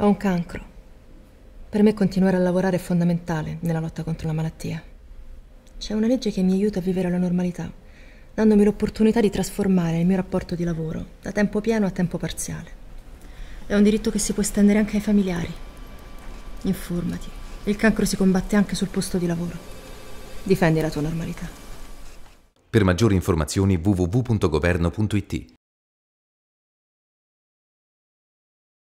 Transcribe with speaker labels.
Speaker 1: Ho un cancro. Per me continuare a lavorare è fondamentale nella lotta contro la malattia. C'è una legge che mi aiuta a vivere la normalità, dandomi l'opportunità di trasformare il mio rapporto di lavoro da tempo pieno a tempo parziale. È un diritto che si può estendere anche ai familiari. Informati, il cancro si combatte anche sul posto di lavoro. Difendi la tua normalità.
Speaker 2: Per maggiori informazioni www.governo.it